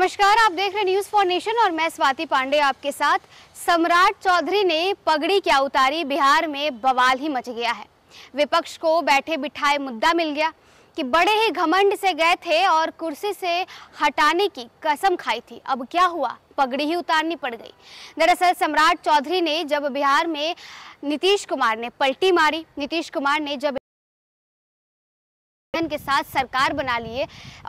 नमस्कार आप देख रहे न्यूज फॉर नेशन और मैं स्वाति पांडे आपके साथ सम्राट चौधरी ने पगड़ी क्या उतारी बिहार में बवाल ही मच गया है विपक्ष को बैठे बिठाए मुद्दा मिल गया कि बड़े ही घमंड से गए थे और कुर्सी से हटाने की कसम खाई थी अब क्या हुआ पगड़ी ही उतारनी पड़ गई दरअसल सम्राट चौधरी ने जब बिहार में नीतीश कुमार ने पलटी मारी नीतीश कुमार ने जब गठबंधन के साथ सरकार बना लिए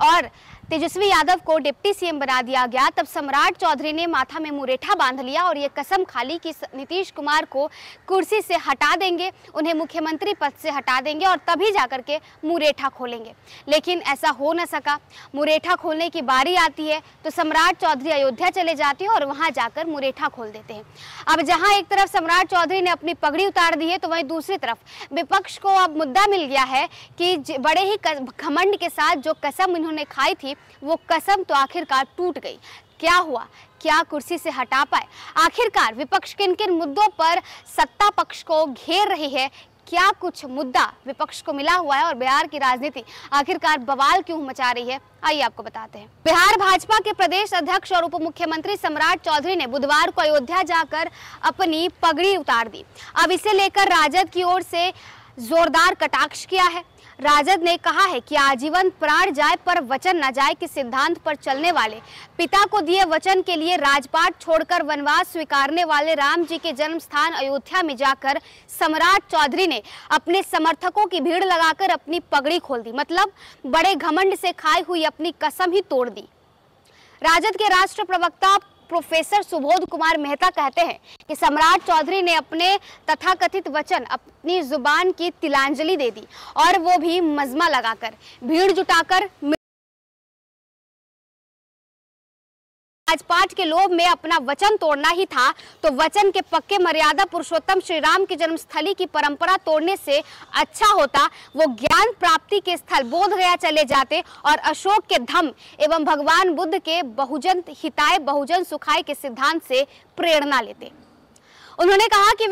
और तेजस्वी यादव को डिप्टी सीएम बना दिया गया तब सम्राट चौधरी ने माथा में मुरेठा बांध लिया और ये कसम खाली कि नीतीश कुमार को कुर्सी से हटा देंगे उन्हें मुख्यमंत्री पद से हटा देंगे और तभी जाकर के मुरेठा खोलेंगे लेकिन ऐसा हो ना सका मुरेठा खोलने की बारी आती है तो सम्राट चौधरी अयोध्या चले जाते हैं और वहाँ जाकर मुरेठा खोल देते हैं अब जहाँ एक तरफ सम्राट चौधरी ने अपनी पगड़ी उतार दी है तो वहीं दूसरी तरफ विपक्ष को अब मुद्दा मिल गया है कि बड़े ही घमंड के साथ जो कसम इन्होंने खाई थी वो कसम तो आखिरकार टूट गई क्या हुआ क्या कुर्सी से हटा पाए आखिरकार विपक्ष किन किन मुद्दों पर सत्ता पक्ष को घेर रही है क्या कुछ मुद्दा विपक्ष को मिला हुआ है और बिहार की राजनीति आखिरकार बवाल क्यों मचा रही है आइए आपको बताते हैं बिहार भाजपा के प्रदेश अध्यक्ष और उप मुख्यमंत्री सम्राट चौधरी ने बुधवार को अयोध्या जाकर अपनी पगड़ी उतार दी अब इसे लेकर राजद की ओर से जोरदार कटाक्ष किया है राजद ने कहा है कि आजीवन प्राण जाए पर वचन न जाए के सिद्धांत पर चलने वाले पिता को दिए वचन के लिए राजपाट छोड़कर वनवास स्वीकारने वाले राम जी के जन्म स्थान अयोध्या में जाकर सम्राट चौधरी ने अपने समर्थकों की भीड़ लगाकर अपनी पगड़ी खोल दी मतलब बड़े घमंड से खाई हुई अपनी कसम ही तोड़ दी राजद के राष्ट्र प्रवक्ता प्रोफेसर सुबोध कुमार मेहता कहते हैं कि सम्राट चौधरी ने अपने तथाकथित वचन अपनी जुबान की तिलांजलि दे दी और वो भी मजमा लगाकर भीड़ जुटाकर आज पाठ के लोभ में अपना वचन तोड़ना ही था तो वचन के पक्के मर्यादा पुरुषोत्तम श्री राम की जन्मस्थली की परंपरा तोड़ने से अच्छा होता वो ज्ञान प्राप्ति के स्थल बोध गया चले जाते और अशोक के धम एवं भगवान बुद्ध के बहुजन हिताय बहुजन सुखाय के सिद्धांत से प्रेरणा लेते उन्होंने कहा कि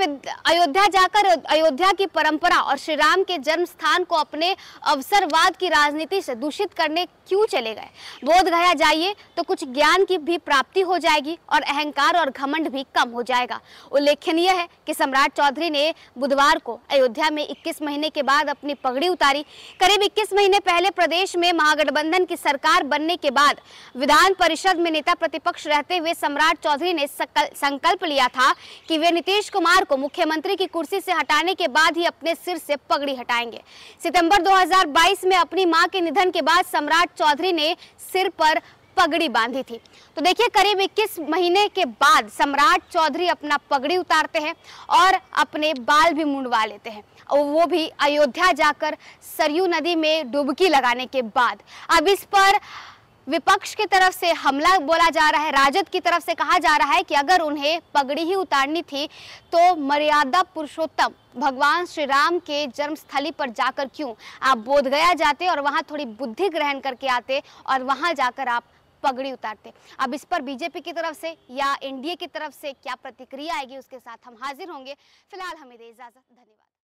अयोध्या जाकर अयोध्या की परंपरा और श्री राम के जन्म स्थान को अपने अवसरवाद की राजनीति से दूषित करने क्यों चले गए बोध गया जाइए तो कुछ ज्ञान की भी प्राप्ति हो जाएगी और अहंकार और घमंड भी कम हो जाएगा उल्लेखनीय है कि सम्राट चौधरी ने बुधवार को अयोध्या में 21 महीने के बाद अपनी पगड़ी उतारी करीब 21 महीने पहले प्रदेश में महागठबंधन की सरकार बनने के बाद विधान परिषद में नेता प्रतिपक्ष रहते हुए सम्राट चौधरी ने संकल्प लिया था कि वे वे नीतीश कुमार को मुख्यमंत्री की कुर्सी से हटाने के बाद ही अपने सिर से पगड़ी हटाएंगे सितंबर 2022 में अपनी मां के निधन के बाद सम्राट चौधरी ने सिर पर पगड़ी बांधी थी तो देखिए करीब 21 महीने के बाद सम्राट चौधरी अपना पगड़ी उतारते हैं और अपने बाल भी मुंडवा लेते हैं और वो भी अयोध्या जाकर सरयू नदी में डुबकी लगाने के बाद अब इस पर विपक्ष की तरफ से हमला बोला जा रहा है राजद की तरफ से कहा जा रहा है कि अगर उन्हें पगड़ी ही उतारनी थी तो मर्यादा पुरुषोत्तम भगवान श्री राम के जन्मस्थली पर जाकर क्यों आप बोधगया जाते और वहां थोड़ी बुद्धि ग्रहण करके आते और वहां जाकर आप पगड़ी उतारते अब इस पर बीजेपी की तरफ से या एनडीए की तरफ से क्या प्रतिक्रिया आएगी उसके साथ हम हाजिर होंगे फिलहाल हमें इजाजत धन्यवाद